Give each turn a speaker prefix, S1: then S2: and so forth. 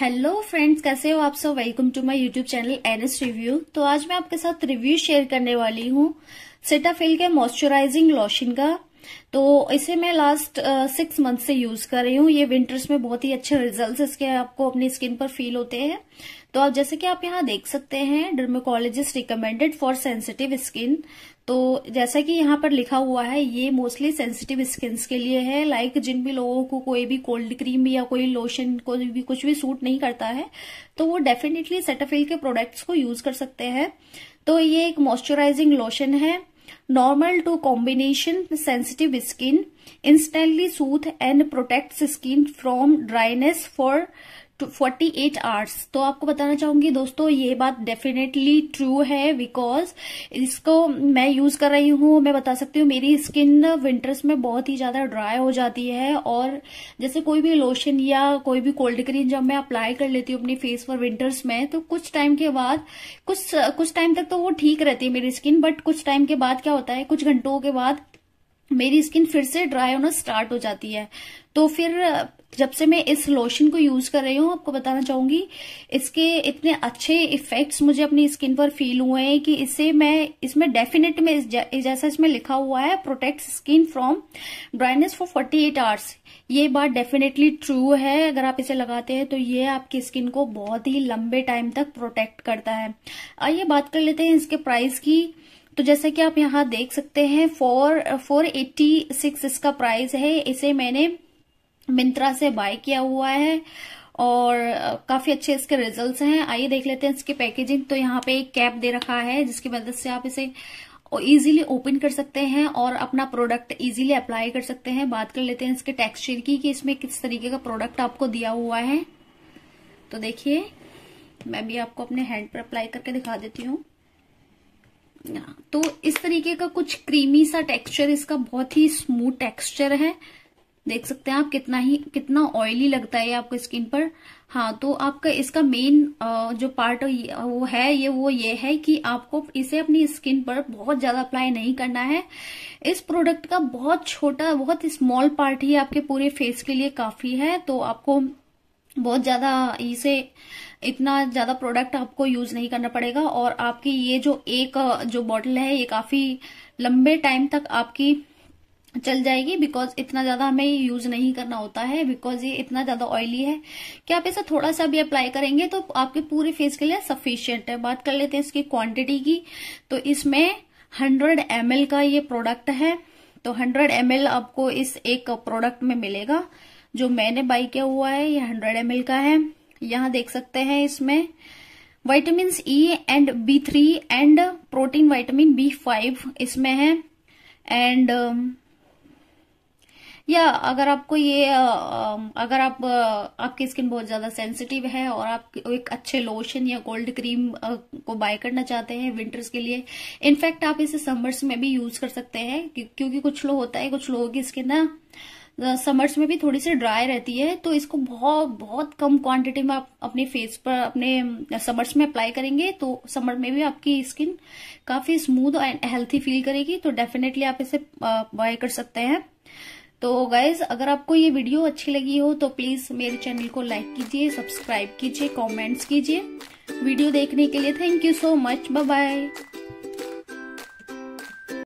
S1: hello friends कैसे हो आप सब welcome to my YouTube channel NS review तो आज मैं आपके साथ रिव्यू शेयर करने वाली हूँ सेटाफिल के मॉइस्चराइजिंग लोशन का तो इसे मैं लास्ट सिक्स मंथ से यूज कर रही हूँ ये विंटर्स में बहुत ही अच्छे रिजल्ट्स इसके आपको अपनी स्किन पर फील होते हैं तो आप जैसे कि आप यहाँ देख सकते हैं dermatologist recommended for sensitive skin तो जैसा कि यहाँ पर लिखा हुआ है ये मोस्टली सेंसिटिव स्किन के लिए है लाइक like जिन भी लोगों को कोई भी कोल्ड क्रीम या कोई लोशन कोई भी कुछ भी सूट नहीं करता है तो वो डेफिनेटली सेटाफिल के प्रोडक्ट्स को यूज कर सकते हैं तो ये एक मॉइस्चराइजिंग लोशन है normal to combination sensitive skin instantly soothe and protects skin from dryness for 48 hours तो आपको बताना चाहूंगी दोस्तों ये बात डेफिनेटली ट्रू है बिकॉज इसको मैं यूज कर रही हूँ मैं बता सकती हूँ मेरी स्किन विंटर्स में बहुत ही ज्यादा ड्राई हो जाती है और जैसे कोई भी लोशन या कोई भी कोल्ड क्रीम जब मैं अप्लाई कर लेती हूँ अपनी फेस पर विंटर्स में तो कुछ टाइम के बाद कुछ कुछ टाइम तक तो वो ठीक रहती है मेरी स्किन बट कुछ टाइम के बाद क्या होता है कुछ घंटों के बाद मेरी स्किन फिर से ड्राई होना स्टार्ट हो जाती है तो फिर जब से मैं इस लोशन को यूज कर रही हूँ आपको बताना चाहूंगी इसके इतने अच्छे इफेक्ट्स मुझे अपनी स्किन पर फील हुए हैं कि इससे मैं इसमें डेफिनेट में इस जैसा इसमें लिखा हुआ है protect skin from dryness for 48 hours ये बात डेफिनेटली ट्रू है अगर आप इसे लगाते हैं तो ये आपकी स्किन को बहुत ही लंबे टाइम तक प्रोटेक्ट करता है आइए बात कर लेते हैं इसके प्राइस की तो जैसा कि आप यहाँ देख सकते हैं फोर फोर एट्टी सिक्स इसका प्राइस है इसे मैंने मिंत्रा से बाय किया हुआ है और काफी अच्छे इसके रिजल्ट्स हैं आइए देख लेते हैं इसकी पैकेजिंग तो यहाँ पे एक कैप दे रखा है जिसकी मदद से आप इसे इजीली ओपन कर सकते हैं और अपना प्रोडक्ट इजीली अप्लाई कर सकते हैं बात कर लेते हैं इसके टेक्सचर की कि इसमें किस तरीके का प्रोडक्ट आपको दिया हुआ है तो देखिए मैं भी आपको अपने हैंड पर अप्लाई करके दिखा देती हूँ तो इस तरीके का कुछ क्रीमी सा टेक्सचर इसका बहुत ही स्मूथ टेक्सचर है देख सकते हैं आप कितना ही कितना ऑयली लगता है आपको स्किन पर हाँ तो आपका इसका मेन जो पार्ट वो है ये वो ये है कि आपको इसे अपनी स्किन पर बहुत ज्यादा अप्लाई नहीं करना है इस प्रोडक्ट का बहुत छोटा बहुत स्मॉल पार्ट ही आपके पूरे फेस के लिए काफी है तो आपको बहुत ज़्यादा इसे इतना ज़्यादा प्रोडक्ट आपको यूज नहीं करना पड़ेगा और आपकी ये जो एक जो बॉटल है ये काफ़ी लंबे टाइम तक आपकी चल जाएगी बिकॉज इतना ज्यादा हमें यूज नहीं करना होता है बिकॉज ये इतना ज्यादा ऑयली है कि आप इसे थोड़ा सा भी अप्लाई करेंगे तो आपके पूरे फेस के लिए सफिशियंट है बात कर लेते हैं इसकी क्वांटिटी की तो इसमें 100 एम का ये प्रोडक्ट है तो 100 एम आपको इस एक प्रोडक्ट में मिलेगा जो मैंने बाई किया हुआ है ये हंड्रेड एम का है यहाँ देख सकते हैं इसमें vitamin E and B three and protein vitamin B five इसमें है एंड um, या अगर आपको ये अगर आप आपकी स्किन बहुत ज़्यादा सेंसिटिव है और आप एक अच्छे लोशन या कोल्ड क्रीम को बाय करना चाहते हैं विंटर्स के लिए इनफैक्ट आप इसे समर्स में भी यूज कर सकते हैं क्योंकि कुछ लोग होता है कुछ लोगों की स्किन ना समर्स में भी थोड़ी सी ड्राई रहती है तो इसको बहुत बहुत कम क्वांटिटी में आप अपने फेस पर अपने समर्स में अप्लाई करेंगे तो समर में भी आपकी स्किन काफी स्मूथ एंड हेल्थी फील करेगी तो डेफिनेटली आप इसे बाय कर सकते हैं तो गाइज अगर आपको ये वीडियो अच्छी लगी हो तो प्लीज मेरे चैनल को लाइक कीजिए सब्सक्राइब कीजिए कॉमेंट्स कीजिए वीडियो देखने के लिए thank you so much bye